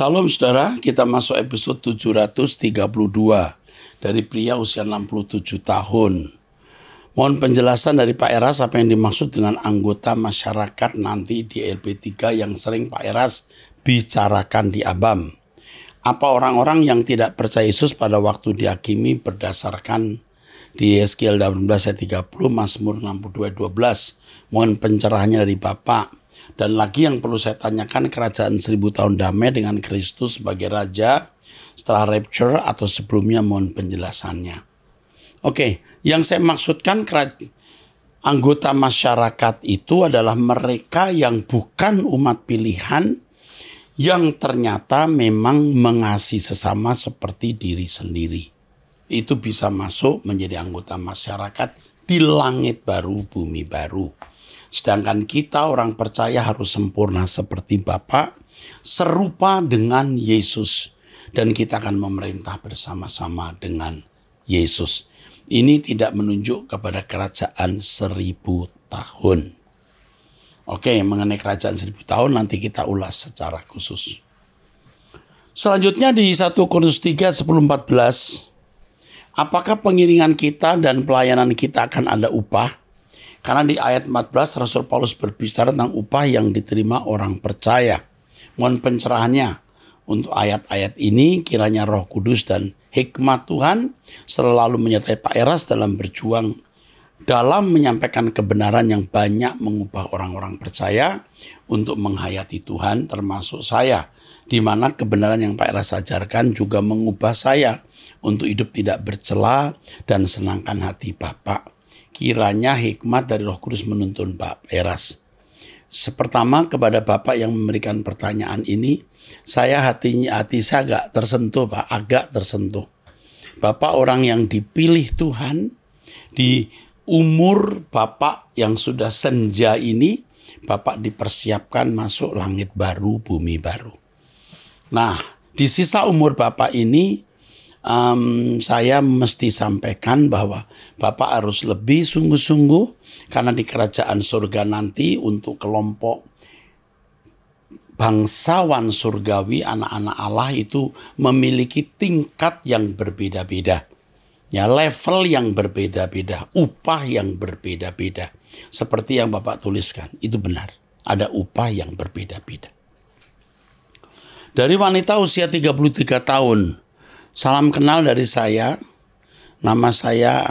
Salam saudara, kita masuk episode 732 dari pria usia 67 tahun. Mohon penjelasan dari Pak Eras apa yang dimaksud dengan anggota masyarakat nanti di LP3 yang sering Pak Eras bicarakan di Abam. Apa orang-orang yang tidak percaya Yesus pada waktu dihakimi berdasarkan di Yeskiel 18 ayat 30 Mazmur 62 12. Mohon pencerahannya dari Bapak. Dan lagi yang perlu saya tanyakan kerajaan seribu tahun damai dengan Kristus sebagai raja setelah rapture atau sebelumnya mohon penjelasannya. Oke, yang saya maksudkan anggota masyarakat itu adalah mereka yang bukan umat pilihan yang ternyata memang mengasihi sesama seperti diri sendiri. Itu bisa masuk menjadi anggota masyarakat di langit baru, bumi baru. Sedangkan kita orang percaya harus sempurna seperti Bapa, serupa dengan Yesus. Dan kita akan memerintah bersama-sama dengan Yesus. Ini tidak menunjuk kepada kerajaan seribu tahun. Oke, mengenai kerajaan seribu tahun nanti kita ulas secara khusus. Selanjutnya di 1 Korintus 3 10 14 Apakah pengiringan kita dan pelayanan kita akan ada upah? Karena di ayat 14 Rasul Paulus berbicara tentang upah yang diterima orang percaya. Mohon pencerahannya untuk ayat-ayat ini kiranya roh kudus dan hikmat Tuhan selalu menyertai Pak Eras dalam berjuang dalam menyampaikan kebenaran yang banyak mengubah orang-orang percaya untuk menghayati Tuhan termasuk saya di mana kebenaran yang Pak Eras ajarkan juga mengubah saya untuk hidup tidak bercela dan senangkan hati Bapak kiranya hikmat dari Roh Kudus menuntun Pak Eras. Sepertama kepada Bapak yang memberikan pertanyaan ini, saya hatinya hati saya agak tersentuh Pak, agak tersentuh. Bapak orang yang dipilih Tuhan di umur Bapak yang sudah senja ini, Bapak dipersiapkan masuk langit baru, bumi baru. Nah, di sisa umur Bapak ini, um, saya mesti sampaikan bahwa Bapak harus lebih sungguh-sungguh karena di kerajaan surga nanti untuk kelompok bangsawan surgawi anak-anak Allah itu memiliki tingkat yang berbeda-beda. Ya, level yang berbeda-beda, upah yang berbeda-beda. Seperti yang Bapak tuliskan, itu benar. Ada upah yang berbeda-beda. Dari wanita usia 33 tahun, Salam kenal dari saya. Nama saya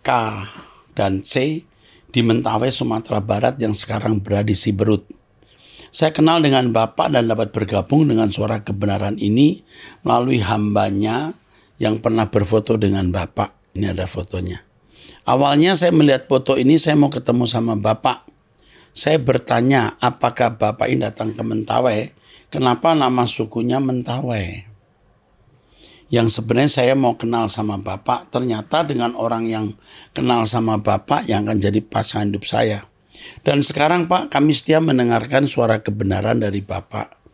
K dan C di Mentawai, Sumatera Barat yang sekarang berada di Siberut. Saya kenal dengan Bapak dan dapat bergabung dengan suara kebenaran ini melalui hambanya yang pernah berfoto dengan Bapak. Ini ada fotonya. Awalnya saya melihat foto ini, saya mau ketemu sama Bapak. Saya bertanya, apakah Bapak ini datang ke Mentawai? Kenapa nama sukunya Mentawai? yang sebenarnya saya mau kenal sama Bapak, ternyata dengan orang yang kenal sama Bapak yang akan jadi pasangan hidup saya. Dan sekarang Pak, kami setia mendengarkan suara kebenaran dari Bapak.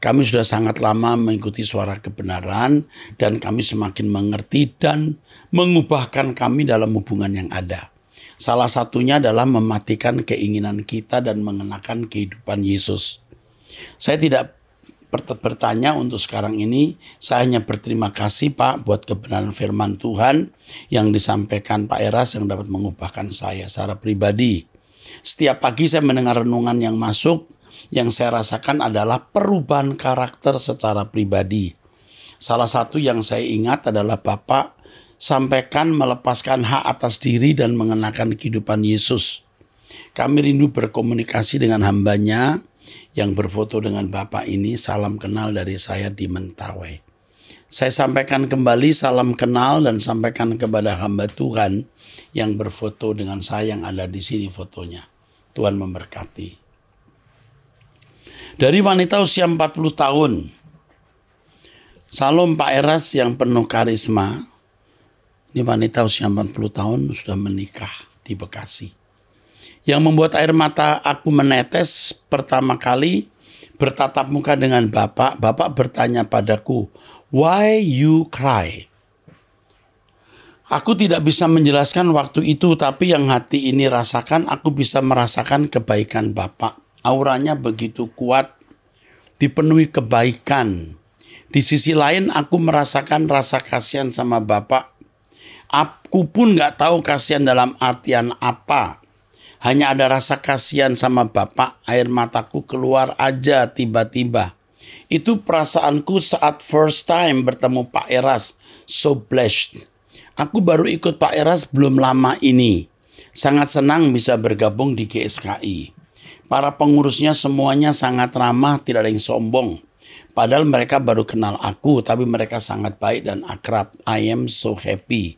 Kami sudah sangat lama mengikuti suara kebenaran dan kami semakin mengerti dan mengubahkan kami dalam hubungan yang ada. Salah satunya adalah mematikan keinginan kita dan mengenakan kehidupan Yesus. Saya tidak bertanya untuk sekarang ini. Saya hanya berterima kasih Pak buat kebenaran firman Tuhan yang disampaikan Pak Eras yang dapat mengubahkan saya secara pribadi. Setiap pagi saya mendengar renungan yang masuk, yang saya rasakan adalah perubahan karakter secara pribadi. Salah satu yang saya ingat adalah Bapak sampaikan melepaskan hak atas diri dan mengenakan kehidupan Yesus. Kami rindu berkomunikasi dengan hambanya yang berfoto dengan Bapak ini salam kenal dari saya di Mentawai. Saya sampaikan kembali salam kenal dan sampaikan kepada hamba Tuhan yang berfoto dengan saya yang ada di sini fotonya. Tuhan memberkati. Dari wanita usia 40 tahun, Salom Pak Eras yang penuh karisma, ini wanita usia 40 tahun sudah menikah di Bekasi yang membuat air mata aku menetes pertama kali bertatap muka dengan bapak. Bapak bertanya padaku, "Why you cry?" Aku tidak bisa menjelaskan waktu itu, tapi yang hati ini rasakan, aku bisa merasakan kebaikan bapak. Auranya begitu kuat, dipenuhi kebaikan. Di sisi lain, aku merasakan rasa kasihan sama bapak. Aku pun nggak tahu kasihan dalam artian apa hanya ada rasa kasihan sama bapak, air mataku keluar aja tiba-tiba. Itu perasaanku saat first time bertemu Pak Eras, so blessed. Aku baru ikut Pak Eras belum lama ini. Sangat senang bisa bergabung di GSKI. Para pengurusnya semuanya sangat ramah, tidak ada yang sombong. Padahal mereka baru kenal aku, tapi mereka sangat baik dan akrab. I am so happy.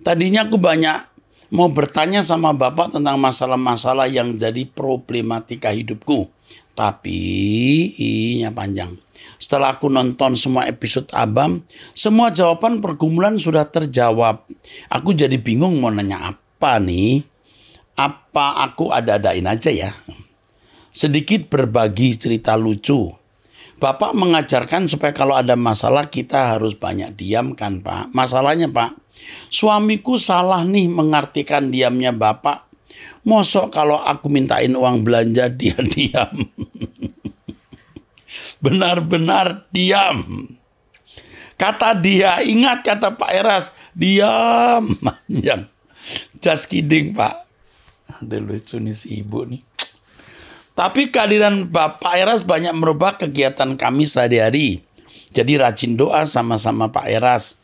Tadinya aku banyak mau bertanya sama Bapak tentang masalah-masalah yang jadi problematika hidupku. Tapi, ini iya panjang. Setelah aku nonton semua episode Abam, semua jawaban pergumulan sudah terjawab. Aku jadi bingung mau nanya apa nih. Apa aku ada-adain aja ya? Sedikit berbagi cerita lucu. Bapak mengajarkan supaya kalau ada masalah kita harus banyak diamkan, Pak. Masalahnya Pak, Suamiku salah nih mengartikan diamnya Bapak. Mosok kalau aku mintain uang belanja dia diam. Benar-benar diam. Kata dia, ingat kata Pak Eras, diam panjang. Just kidding Pak. Ada lucu nih si ibu nih. Tapi kehadiran Bapak Eras banyak merubah kegiatan kami sehari-hari. Jadi rajin doa sama-sama Pak Eras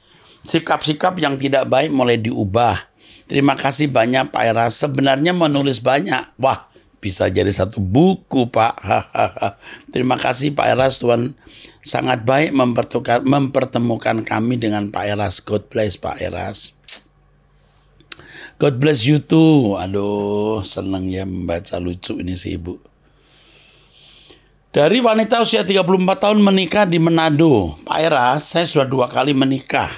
sikap-sikap yang tidak baik mulai diubah. Terima kasih banyak Pak Era. Sebenarnya menulis banyak. Wah, bisa jadi satu buku Pak. Terima kasih Pak Eras Tuhan sangat baik mempertemukan, kami dengan Pak Eras. God bless Pak Eras. God bless you too. Aduh, seneng ya membaca lucu ini si ibu. Dari wanita usia 34 tahun menikah di Manado. Pak Eras, saya sudah dua kali menikah.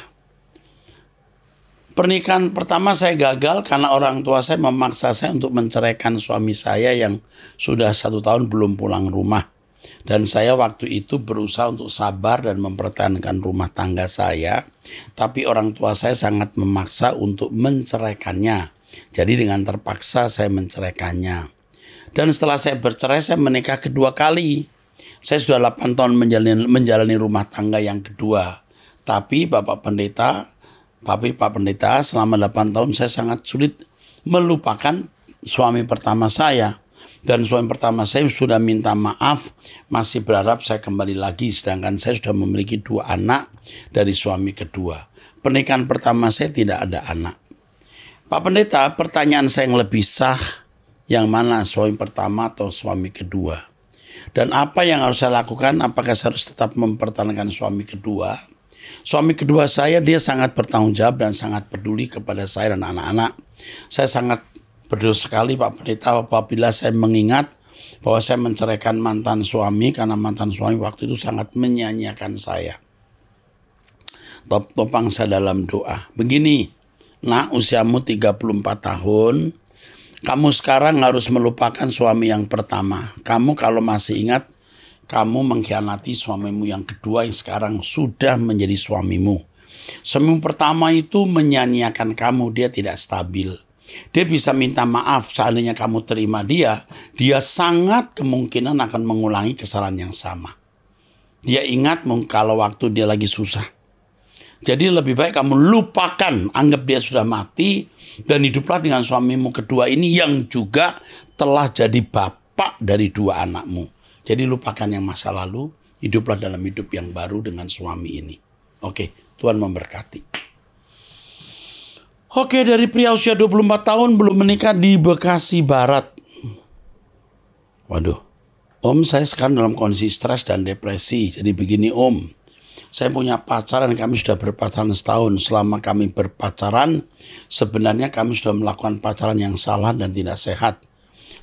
Pernikahan pertama saya gagal karena orang tua saya memaksa saya untuk menceraikan suami saya yang sudah satu tahun belum pulang rumah. Dan saya waktu itu berusaha untuk sabar dan mempertahankan rumah tangga saya. Tapi orang tua saya sangat memaksa untuk menceraikannya. Jadi dengan terpaksa saya menceraikannya. Dan setelah saya bercerai saya menikah kedua kali. Saya sudah 8 tahun menjalani, menjalani rumah tangga yang kedua. Tapi Bapak Pendeta tapi Pak Pendeta selama 8 tahun saya sangat sulit melupakan suami pertama saya. Dan suami pertama saya sudah minta maaf, masih berharap saya kembali lagi. Sedangkan saya sudah memiliki dua anak dari suami kedua. Pernikahan pertama saya tidak ada anak. Pak Pendeta, pertanyaan saya yang lebih sah, yang mana suami pertama atau suami kedua? Dan apa yang harus saya lakukan? Apakah saya harus tetap mempertahankan suami kedua? Suami kedua saya dia sangat bertanggung jawab dan sangat peduli kepada saya dan anak-anak. Saya sangat berdosa sekali Pak Pendeta apabila saya mengingat bahwa saya menceraikan mantan suami karena mantan suami waktu itu sangat menyanyiakan saya. Top topang saya dalam doa. Begini, nak usiamu 34 tahun, kamu sekarang harus melupakan suami yang pertama. Kamu kalau masih ingat kamu mengkhianati suamimu yang kedua yang sekarang sudah menjadi suamimu. Suamimu pertama itu menyanyiakan kamu, dia tidak stabil. Dia bisa minta maaf seandainya kamu terima dia, dia sangat kemungkinan akan mengulangi kesalahan yang sama. Dia ingat kalau waktu dia lagi susah. Jadi lebih baik kamu lupakan, anggap dia sudah mati, dan hiduplah dengan suamimu kedua ini yang juga telah jadi bapak dari dua anakmu. Jadi lupakan yang masa lalu, hiduplah dalam hidup yang baru dengan suami ini. Oke, Tuhan memberkati. Oke, dari pria usia 24 tahun belum menikah di Bekasi Barat. Waduh, Om saya sekarang dalam kondisi stres dan depresi. Jadi begini Om, saya punya pacaran, kami sudah berpacaran setahun. Selama kami berpacaran, sebenarnya kami sudah melakukan pacaran yang salah dan tidak sehat.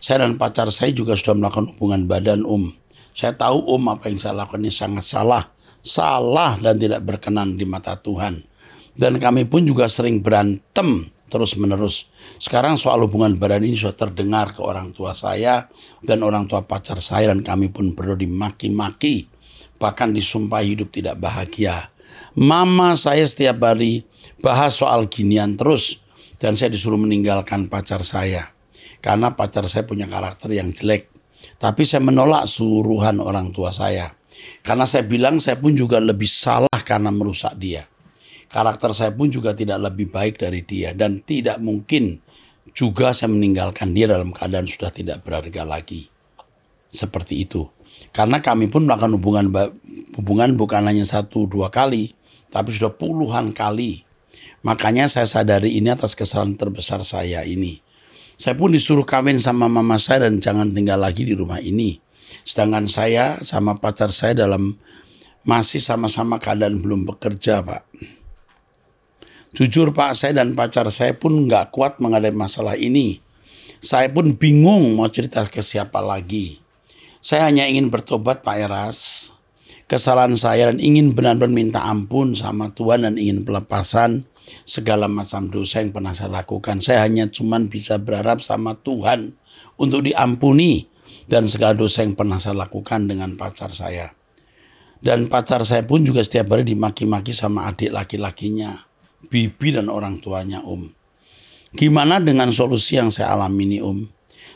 Saya dan pacar saya juga sudah melakukan hubungan badan, Um. Saya tahu, um, apa yang saya lakukan ini sangat salah. Salah dan tidak berkenan di mata Tuhan. Dan kami pun juga sering berantem terus-menerus. Sekarang soal hubungan badan ini sudah terdengar ke orang tua saya dan orang tua pacar saya dan kami pun perlu dimaki-maki. Bahkan disumpah hidup tidak bahagia. Mama saya setiap hari bahas soal ginian terus dan saya disuruh meninggalkan pacar saya karena pacar saya punya karakter yang jelek. Tapi saya menolak suruhan orang tua saya. Karena saya bilang saya pun juga lebih salah karena merusak dia. Karakter saya pun juga tidak lebih baik dari dia. Dan tidak mungkin juga saya meninggalkan dia dalam keadaan sudah tidak berharga lagi. Seperti itu. Karena kami pun melakukan hubungan hubungan bukan hanya satu dua kali, tapi sudah puluhan kali. Makanya saya sadari ini atas kesalahan terbesar saya ini. Saya pun disuruh kawin sama mama saya dan jangan tinggal lagi di rumah ini. Sedangkan saya sama pacar saya dalam masih sama-sama keadaan belum bekerja, Pak. Jujur Pak, saya dan pacar saya pun nggak kuat menghadapi masalah ini. Saya pun bingung mau cerita ke siapa lagi. Saya hanya ingin bertobat Pak Eras. Kesalahan saya dan ingin benar-benar minta ampun sama Tuhan dan ingin pelepasan segala macam dosa yang pernah saya lakukan. Saya hanya cuman bisa berharap sama Tuhan untuk diampuni dan segala dosa yang pernah saya lakukan dengan pacar saya. Dan pacar saya pun juga setiap hari dimaki-maki sama adik laki-lakinya, bibi dan orang tuanya om. Gimana dengan solusi yang saya alami ini om?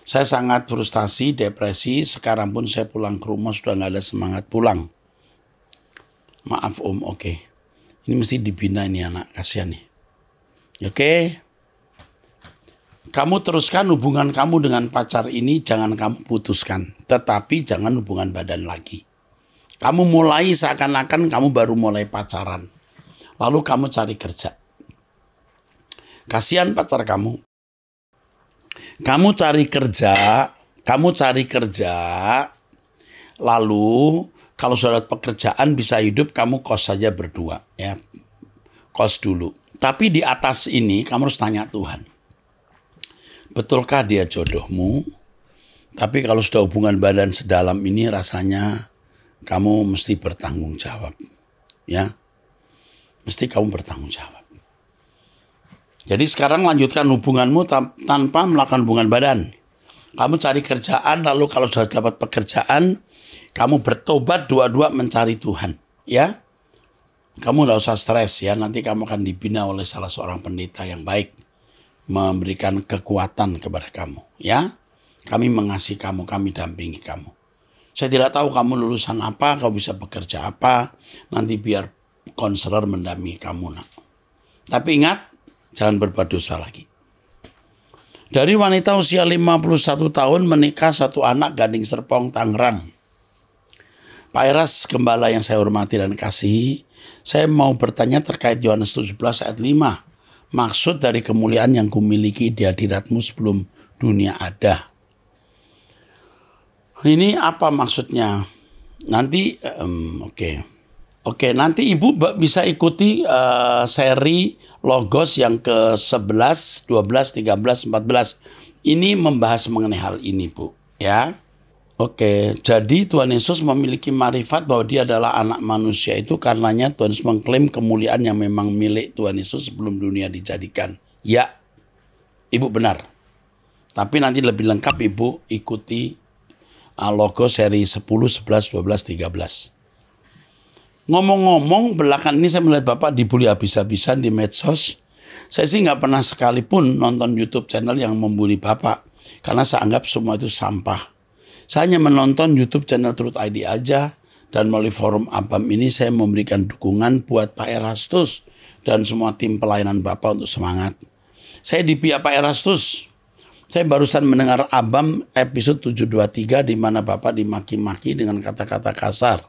Saya sangat frustasi, depresi, sekarang pun saya pulang ke rumah sudah nggak ada semangat pulang. Maaf om, oke. Okay. Ini mesti dibina ini anak, kasihan nih. Oke. Okay? Kamu teruskan hubungan kamu dengan pacar ini, jangan kamu putuskan. Tetapi jangan hubungan badan lagi. Kamu mulai seakan-akan kamu baru mulai pacaran. Lalu kamu cari kerja. Kasihan pacar kamu. Kamu cari kerja, kamu cari kerja, lalu kalau sudah pekerjaan bisa hidup kamu kos saja berdua ya kos dulu tapi di atas ini kamu harus tanya Tuhan betulkah dia jodohmu tapi kalau sudah hubungan badan sedalam ini rasanya kamu mesti bertanggung jawab ya mesti kamu bertanggung jawab jadi sekarang lanjutkan hubunganmu tanpa melakukan hubungan badan kamu cari kerjaan lalu kalau sudah dapat pekerjaan kamu bertobat dua-dua mencari Tuhan, ya. Kamu tidak usah stres ya, nanti kamu akan dibina oleh salah seorang pendeta yang baik. Memberikan kekuatan kepada kamu, ya. Kami mengasihi kamu, kami dampingi kamu. Saya tidak tahu kamu lulusan apa, kamu bisa bekerja apa. Nanti biar konselor mendampingi kamu nak. Tapi ingat, jangan berbuat dosa lagi. Dari wanita usia 51 tahun menikah satu anak Gading Serpong Tangerang. Pak Eras Gembala yang saya hormati dan kasih, saya mau bertanya terkait Yohanes 17 ayat 5. Maksud dari kemuliaan yang kumiliki di hadiratmu sebelum dunia ada. Ini apa maksudnya? Nanti, um, oke. Okay. Oke, okay, nanti Ibu bisa ikuti uh, seri Logos yang ke-11, 12, 13, 14. Ini membahas mengenai hal ini, Bu. Ya. Oke, jadi Tuhan Yesus memiliki marifat bahwa dia adalah anak manusia itu karenanya Tuhan Yesus mengklaim kemuliaan yang memang milik Tuhan Yesus sebelum dunia dijadikan. Ya, Ibu benar. Tapi nanti lebih lengkap Ibu ikuti uh, logo seri 10, 11, 12, 13. Ngomong-ngomong, belakang ini saya melihat Bapak dibully habis-habisan di medsos. Saya sih nggak pernah sekalipun nonton YouTube channel yang membuli Bapak. Karena saya anggap semua itu sampah saya hanya menonton YouTube channel Truth ID aja dan melalui forum ABAM ini saya memberikan dukungan buat Pak Erastus dan semua tim pelayanan Bapak untuk semangat. Saya di pihak Pak Erastus. Saya barusan mendengar ABAM episode 723 di mana Bapak dimaki-maki dengan kata-kata kasar.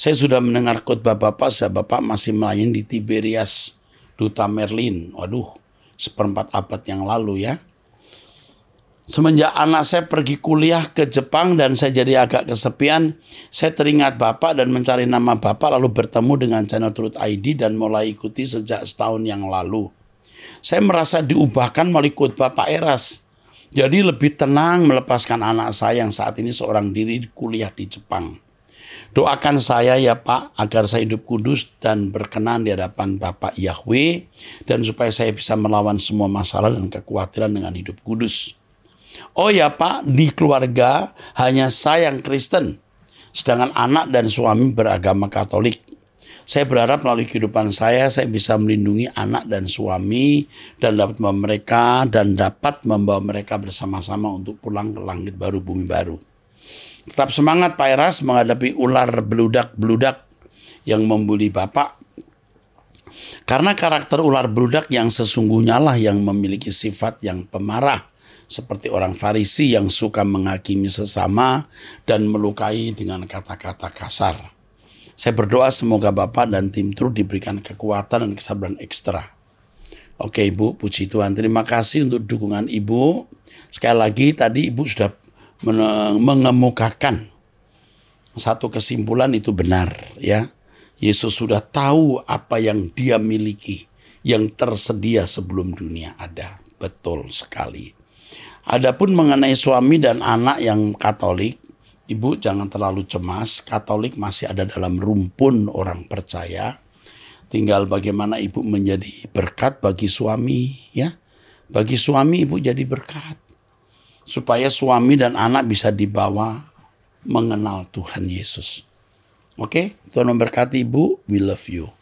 Saya sudah mendengar khotbah Bapak saat Bapak masih melayani di Tiberias, Duta Merlin. Waduh, seperempat abad yang lalu ya. Semenjak anak saya pergi kuliah ke Jepang dan saya jadi agak kesepian, saya teringat Bapak dan mencari nama Bapak lalu bertemu dengan channel Truth ID dan mulai ikuti sejak setahun yang lalu. Saya merasa diubahkan melalui bapak Eras. Jadi lebih tenang melepaskan anak saya yang saat ini seorang diri kuliah di Jepang. Doakan saya ya Pak agar saya hidup kudus dan berkenan di hadapan Bapak Yahweh dan supaya saya bisa melawan semua masalah dan kekhawatiran dengan hidup kudus. Oh ya Pak, di keluarga hanya saya yang Kristen, sedangkan anak dan suami beragama Katolik. Saya berharap melalui kehidupan saya, saya bisa melindungi anak dan suami dan dapat membawa mereka dan dapat membawa mereka bersama-sama untuk pulang ke langit baru, bumi baru. Tetap semangat Pak Eras menghadapi ular beludak-beludak yang membuli Bapak. Karena karakter ular beludak yang sesungguhnya lah yang memiliki sifat yang pemarah seperti orang Farisi yang suka menghakimi sesama dan melukai dengan kata-kata kasar. Saya berdoa semoga Bapak dan tim tru diberikan kekuatan dan kesabaran ekstra. Oke Ibu, puji Tuhan. Terima kasih untuk dukungan Ibu. Sekali lagi tadi Ibu sudah mengemukakan satu kesimpulan itu benar ya. Yesus sudah tahu apa yang dia miliki yang tersedia sebelum dunia ada. Betul sekali. Adapun mengenai suami dan anak yang Katolik, Ibu jangan terlalu cemas, Katolik masih ada dalam rumpun orang percaya. Tinggal bagaimana Ibu menjadi berkat bagi suami, ya. Bagi suami Ibu jadi berkat. Supaya suami dan anak bisa dibawa mengenal Tuhan Yesus. Oke, Tuhan memberkati Ibu, we love you.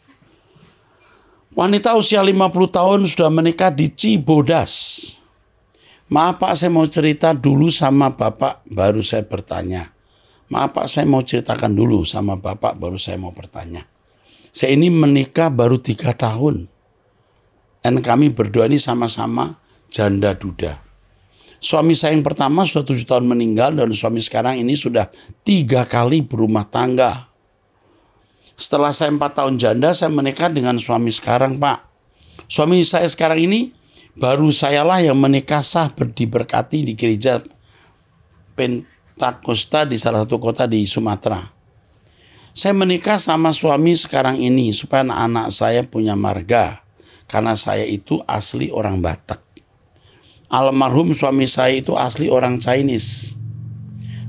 Wanita usia 50 tahun sudah menikah di Cibodas. Maaf Pak, saya mau cerita dulu sama Bapak, baru saya bertanya. Maaf Pak, saya mau ceritakan dulu sama Bapak, baru saya mau bertanya. Saya ini menikah baru tiga tahun. Dan kami berdua ini sama-sama janda duda. Suami saya yang pertama sudah tujuh tahun meninggal dan suami sekarang ini sudah tiga kali berumah tangga. Setelah saya empat tahun janda, saya menikah dengan suami sekarang, Pak. Suami saya sekarang ini Baru sayalah yang menikah sah diberkati di gereja Pentakosta di salah satu kota di Sumatera. Saya menikah sama suami sekarang ini supaya anak-anak saya punya marga karena saya itu asli orang Batak. Almarhum suami saya itu asli orang Chinese.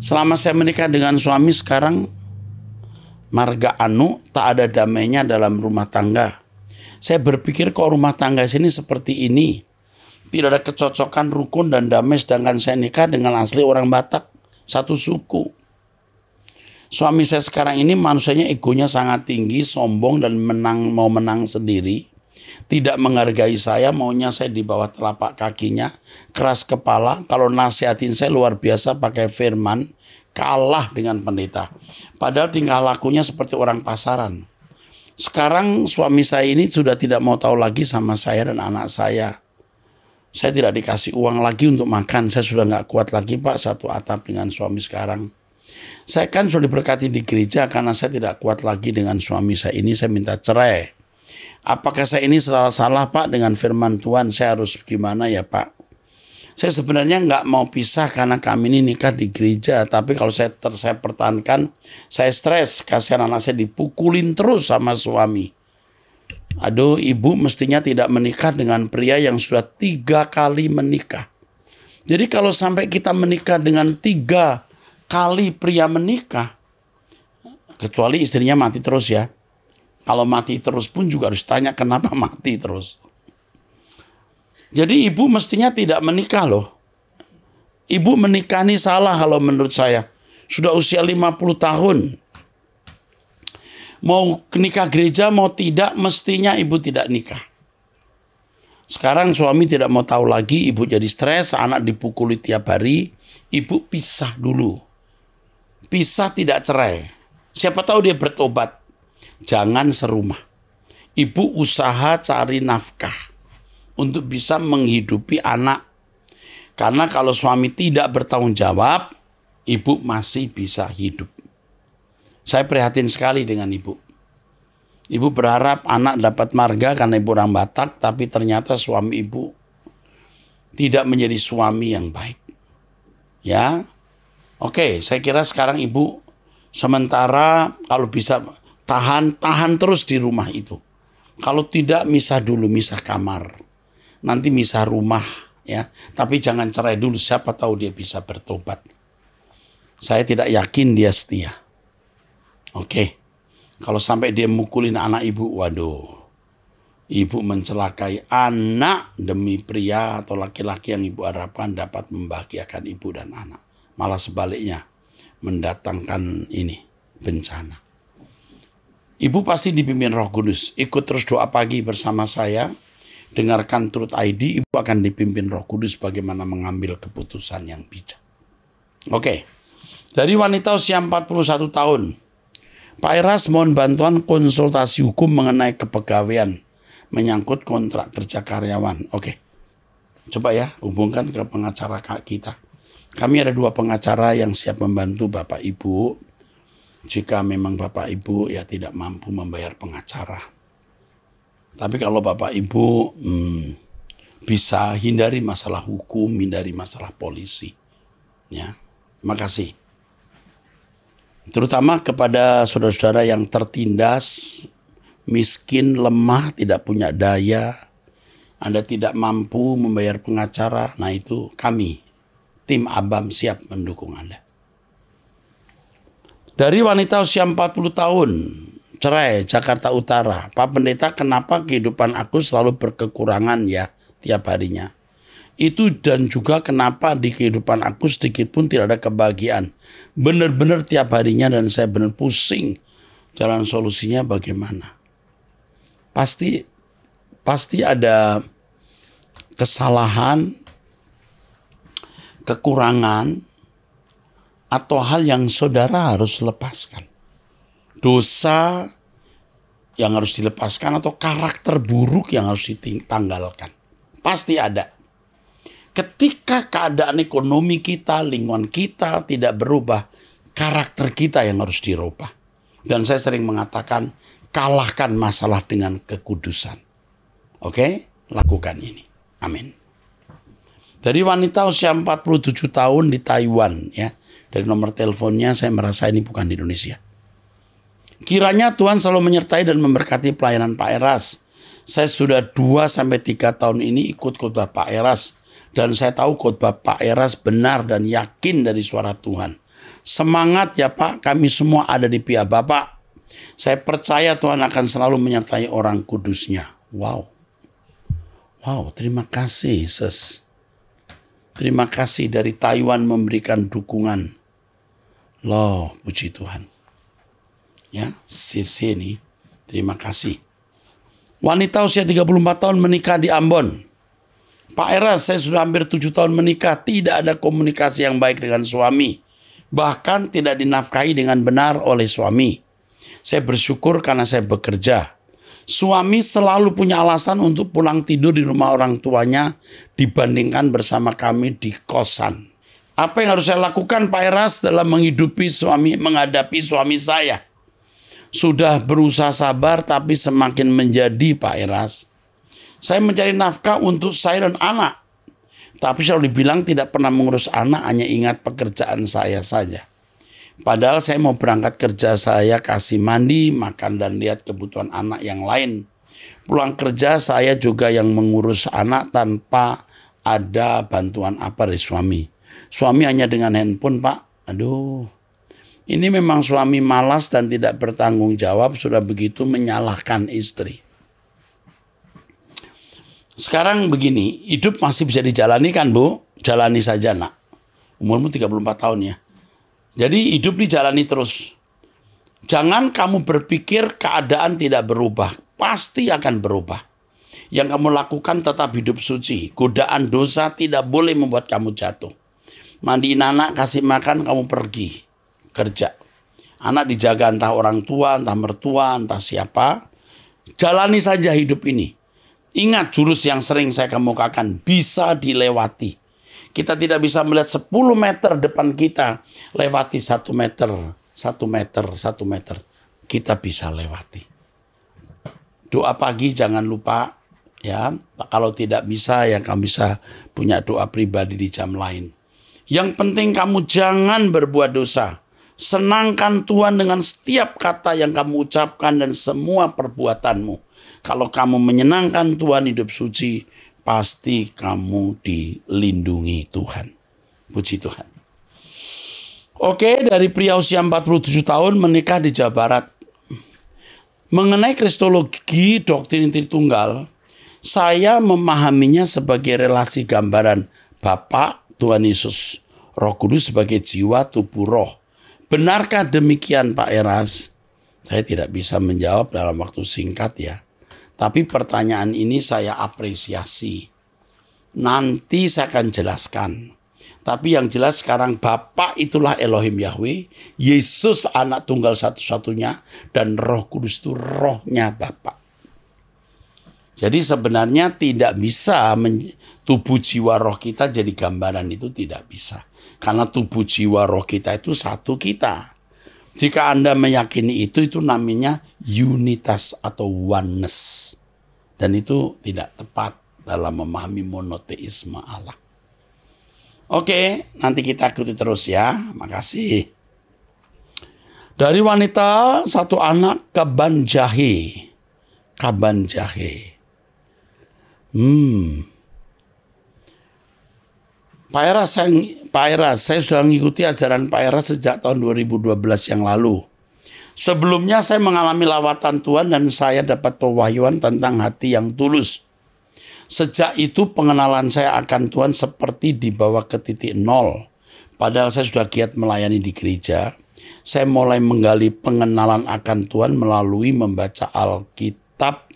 Selama saya menikah dengan suami sekarang marga Anu tak ada damainya dalam rumah tangga. Saya berpikir kok rumah tangga sini seperti ini tidak ada kecocokan rukun dan damai sedangkan saya nikah dengan asli orang Batak satu suku suami saya sekarang ini manusianya egonya sangat tinggi sombong dan menang mau menang sendiri tidak menghargai saya maunya saya di bawah telapak kakinya keras kepala kalau nasihatin saya luar biasa pakai firman kalah dengan pendeta padahal tingkah lakunya seperti orang pasaran sekarang suami saya ini sudah tidak mau tahu lagi sama saya dan anak saya saya tidak dikasih uang lagi untuk makan. Saya sudah nggak kuat lagi Pak satu atap dengan suami sekarang. Saya kan sudah diberkati di gereja karena saya tidak kuat lagi dengan suami saya ini. Saya minta cerai. Apakah saya ini salah salah Pak dengan firman Tuhan? Saya harus gimana ya Pak? Saya sebenarnya nggak mau pisah karena kami ini nikah di gereja. Tapi kalau saya ter saya pertahankan, saya stres. Kasihan anak saya dipukulin terus sama suami. Aduh, ibu mestinya tidak menikah dengan pria yang sudah tiga kali menikah. Jadi kalau sampai kita menikah dengan tiga kali pria menikah, kecuali istrinya mati terus ya. Kalau mati terus pun juga harus tanya kenapa mati terus. Jadi ibu mestinya tidak menikah loh. Ibu menikah ini salah kalau menurut saya. Sudah usia 50 tahun. Mau nikah gereja, mau tidak, mestinya ibu tidak nikah. Sekarang suami tidak mau tahu lagi, ibu jadi stres, anak dipukuli tiap hari. Ibu pisah dulu. Pisah tidak cerai. Siapa tahu dia bertobat. Jangan serumah. Ibu usaha cari nafkah untuk bisa menghidupi anak. Karena kalau suami tidak bertanggung jawab, ibu masih bisa hidup. Saya prihatin sekali dengan ibu. Ibu berharap anak dapat marga karena ibu orang Batak, tapi ternyata suami ibu tidak menjadi suami yang baik. Ya, oke, saya kira sekarang ibu sementara kalau bisa tahan, tahan terus di rumah itu. Kalau tidak misah dulu, misah kamar. Nanti misah rumah ya. Tapi jangan cerai dulu, siapa tahu dia bisa bertobat. Saya tidak yakin dia setia. Oke. Kalau sampai dia mukulin anak ibu, waduh. Ibu mencelakai anak demi pria atau laki-laki yang ibu harapkan dapat membahagiakan ibu dan anak. Malah sebaliknya, mendatangkan ini, bencana. Ibu pasti dipimpin roh kudus. Ikut terus doa pagi bersama saya. Dengarkan turut ID, ibu akan dipimpin roh kudus bagaimana mengambil keputusan yang bijak. Oke, dari wanita usia 41 tahun, Pak Eras mohon bantuan konsultasi hukum mengenai kepegawaian menyangkut kontrak kerja karyawan. Oke. Coba ya hubungkan ke pengacara kak kita. Kami ada dua pengacara yang siap membantu Bapak Ibu jika memang Bapak Ibu ya tidak mampu membayar pengacara. Tapi kalau Bapak Ibu hmm, bisa hindari masalah hukum, hindari masalah polisi. Ya, terima kasih terutama kepada saudara-saudara yang tertindas, miskin, lemah, tidak punya daya, Anda tidak mampu membayar pengacara, nah itu kami, tim Abam siap mendukung Anda. Dari wanita usia 40 tahun, cerai Jakarta Utara, Pak Pendeta kenapa kehidupan aku selalu berkekurangan ya tiap harinya? itu dan juga kenapa di kehidupan aku sedikit pun tidak ada kebahagiaan. Benar-benar tiap harinya dan saya benar pusing jalan solusinya bagaimana. Pasti pasti ada kesalahan, kekurangan atau hal yang saudara harus lepaskan. Dosa yang harus dilepaskan atau karakter buruk yang harus ditanggalkan. Pasti ada ketika keadaan ekonomi kita, lingkungan kita tidak berubah, karakter kita yang harus dirubah. Dan saya sering mengatakan, kalahkan masalah dengan kekudusan. Oke, lakukan ini. Amin. Dari wanita usia 47 tahun di Taiwan ya. Dari nomor teleponnya saya merasa ini bukan di Indonesia. Kiranya Tuhan selalu menyertai dan memberkati pelayanan Pak Eras. Saya sudah 2 sampai 3 tahun ini ikut khotbah Pak Eras dan saya tahu khotbah Pak Eras benar dan yakin dari suara Tuhan. Semangat ya Pak, kami semua ada di pihak Bapak. Saya percaya Tuhan akan selalu menyertai orang kudusnya. Wow. Wow, terima kasih Ses. Terima kasih dari Taiwan memberikan dukungan. Loh, puji Tuhan. Ya, CC ini Terima kasih. Wanita usia 34 tahun menikah di Ambon. Pak Era, saya sudah hampir tujuh tahun menikah, tidak ada komunikasi yang baik dengan suami. Bahkan tidak dinafkahi dengan benar oleh suami. Saya bersyukur karena saya bekerja. Suami selalu punya alasan untuk pulang tidur di rumah orang tuanya dibandingkan bersama kami di kosan. Apa yang harus saya lakukan Pak Eras dalam menghidupi suami, menghadapi suami saya? Sudah berusaha sabar tapi semakin menjadi Pak Eras saya mencari nafkah untuk saya dan anak. Tapi selalu dibilang tidak pernah mengurus anak, hanya ingat pekerjaan saya saja. Padahal saya mau berangkat kerja saya kasih mandi, makan dan lihat kebutuhan anak yang lain. Pulang kerja saya juga yang mengurus anak tanpa ada bantuan apa dari suami. Suami hanya dengan handphone, Pak. Aduh. Ini memang suami malas dan tidak bertanggung jawab, sudah begitu menyalahkan istri. Sekarang begini, hidup masih bisa dijalani kan, Bu? Jalani saja, Nak. Umurmu 34 tahun ya. Jadi hidup dijalani terus. Jangan kamu berpikir keadaan tidak berubah. Pasti akan berubah. Yang kamu lakukan tetap hidup suci. Godaan dosa tidak boleh membuat kamu jatuh. mandi anak, kasih makan, kamu pergi. Kerja. Anak dijaga entah orang tua, entah mertua, entah siapa. Jalani saja hidup ini. Ingat jurus yang sering saya kemukakan, bisa dilewati. Kita tidak bisa melihat 10 meter depan kita, lewati 1 meter, 1 meter, 1 meter. Kita bisa lewati. Doa pagi jangan lupa ya. Kalau tidak bisa ya kamu bisa punya doa pribadi di jam lain. Yang penting kamu jangan berbuat dosa. Senangkan Tuhan dengan setiap kata yang kamu ucapkan dan semua perbuatanmu. Kalau kamu menyenangkan Tuhan hidup suci, pasti kamu dilindungi Tuhan. Puji Tuhan. Oke, dari pria usia 47 tahun menikah di Jawa Barat. Mengenai kristologi doktrin inti tunggal, saya memahaminya sebagai relasi gambaran Bapa Tuhan Yesus, Roh Kudus sebagai jiwa tubuh roh. Benarkah demikian Pak Eras? Saya tidak bisa menjawab dalam waktu singkat ya. Tapi pertanyaan ini saya apresiasi. Nanti saya akan jelaskan. Tapi yang jelas sekarang Bapak itulah Elohim Yahweh, Yesus anak tunggal satu-satunya, dan roh kudus itu rohnya Bapak. Jadi sebenarnya tidak bisa tubuh jiwa roh kita jadi gambaran itu tidak bisa. Karena tubuh jiwa roh kita itu satu kita. Jika Anda meyakini itu, itu namanya unitas atau oneness. Dan itu tidak tepat dalam memahami monoteisme Allah. Oke, nanti kita ikuti terus ya. Makasih. Dari wanita satu anak kebanjahi, kebanjahi. Hmm, Pak Era, saya, Pak Era, saya sudah mengikuti ajaran Pak Era sejak tahun 2012 yang lalu. Sebelumnya saya mengalami lawatan Tuhan dan saya dapat pewahyuan tentang hati yang tulus. Sejak itu pengenalan saya akan Tuhan seperti dibawa ke titik nol. Padahal saya sudah giat melayani di gereja. Saya mulai menggali pengenalan akan Tuhan melalui membaca Alkitab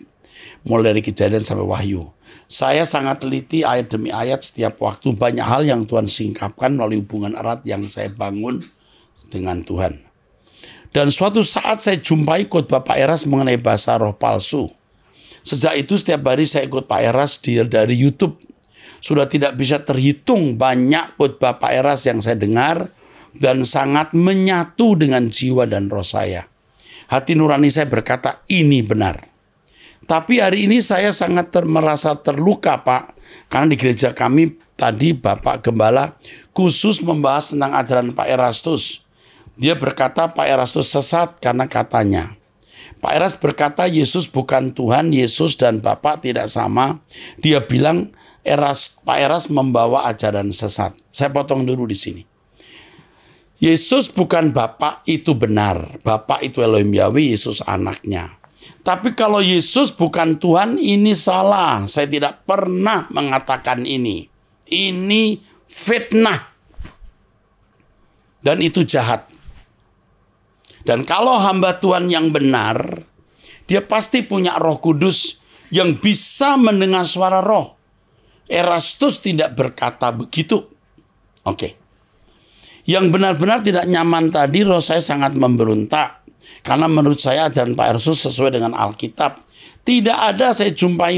mulai dari kejadian sampai wahyu. Saya sangat teliti ayat demi ayat setiap waktu. Banyak hal yang Tuhan singkapkan melalui hubungan erat yang saya bangun dengan Tuhan. Dan suatu saat saya jumpai khotbah Bapak Eras mengenai bahasa roh palsu. Sejak itu setiap hari saya ikut Pak Eras di, dari YouTube. Sudah tidak bisa terhitung banyak khotbah Bapak Eras yang saya dengar dan sangat menyatu dengan jiwa dan roh saya. Hati nurani saya berkata ini benar. Tapi hari ini saya sangat ter merasa terluka, Pak, karena di gereja kami tadi Bapak Gembala khusus membahas tentang ajaran Pak Erastus. Dia berkata Pak Erastus sesat karena katanya. Pak Eras berkata Yesus bukan Tuhan, Yesus dan Bapak tidak sama. Dia bilang Eras, Pak Eras membawa ajaran sesat. Saya potong dulu di sini. Yesus bukan Bapak itu benar. Bapak itu Elohim Yahweh, Yesus anaknya. Tapi kalau Yesus bukan Tuhan, ini salah. Saya tidak pernah mengatakan ini. Ini fitnah. Dan itu jahat. Dan kalau hamba Tuhan yang benar, dia pasti punya roh kudus yang bisa mendengar suara roh. Erastus tidak berkata begitu. Oke. Okay. Yang benar-benar tidak nyaman tadi, roh saya sangat memberontak karena menurut saya dan Pak Ersus sesuai dengan Alkitab, tidak ada saya jumpai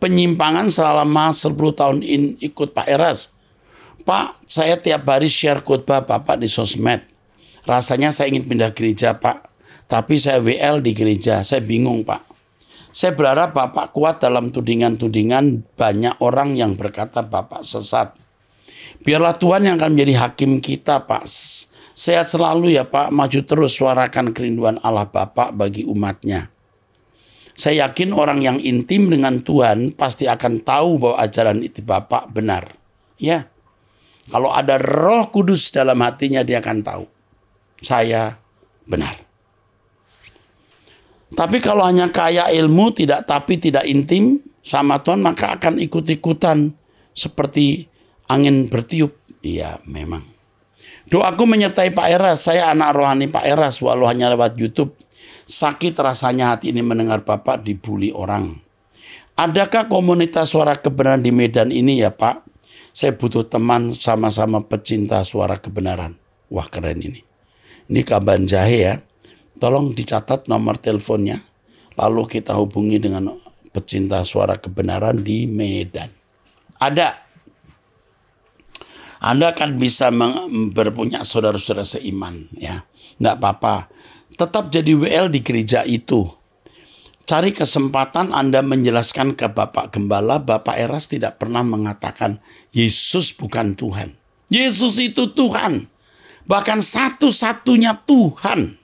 penyimpangan selama 10 tahun in, ikut Pak Eras. Pak, saya tiap hari share khotbah Bapak di sosmed. Rasanya saya ingin pindah gereja, Pak. Tapi saya WL di gereja. Saya bingung, Pak. Saya berharap Bapak kuat dalam tudingan-tudingan banyak orang yang berkata Bapak sesat. Biarlah Tuhan yang akan menjadi hakim kita, Pak. Sehat selalu ya Pak, maju terus suarakan kerinduan Allah Bapak bagi umatnya. Saya yakin orang yang intim dengan Tuhan pasti akan tahu bahwa ajaran itu Bapak benar. Ya, kalau ada roh kudus dalam hatinya dia akan tahu. Saya benar. Tapi kalau hanya kaya ilmu tidak tapi tidak intim sama Tuhan maka akan ikut-ikutan seperti angin bertiup. Iya, memang. Doaku menyertai Pak Eras, saya anak rohani Pak Eras walau hanya lewat YouTube. Sakit rasanya hati ini mendengar Bapak dibully orang. Adakah komunitas suara kebenaran di Medan ini ya Pak? Saya butuh teman sama-sama pecinta suara kebenaran. Wah keren ini. Ini Kaban Jahe ya. Tolong dicatat nomor teleponnya. Lalu kita hubungi dengan pecinta suara kebenaran di Medan. Ada anda akan bisa berpunya saudara-saudara seiman, ya. Enggak apa-apa. Tetap jadi WL di gereja itu. Cari kesempatan Anda menjelaskan ke Bapak Gembala, Bapak Eras tidak pernah mengatakan Yesus bukan Tuhan. Yesus itu Tuhan. Bahkan satu-satunya Tuhan.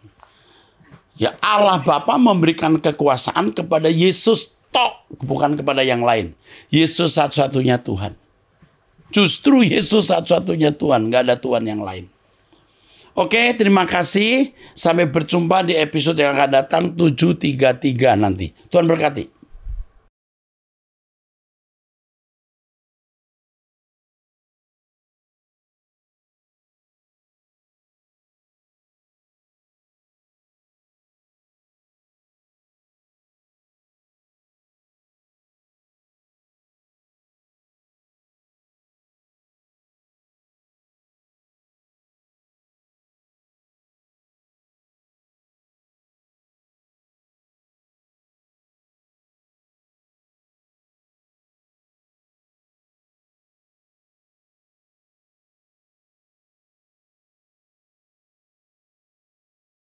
Ya Allah Bapa memberikan kekuasaan kepada Yesus tok, bukan kepada yang lain. Yesus satu-satunya Tuhan. Justru Yesus satu-satunya Tuhan, nggak ada Tuhan yang lain. Oke, terima kasih. Sampai berjumpa di episode yang akan datang 733 nanti. Tuhan berkati.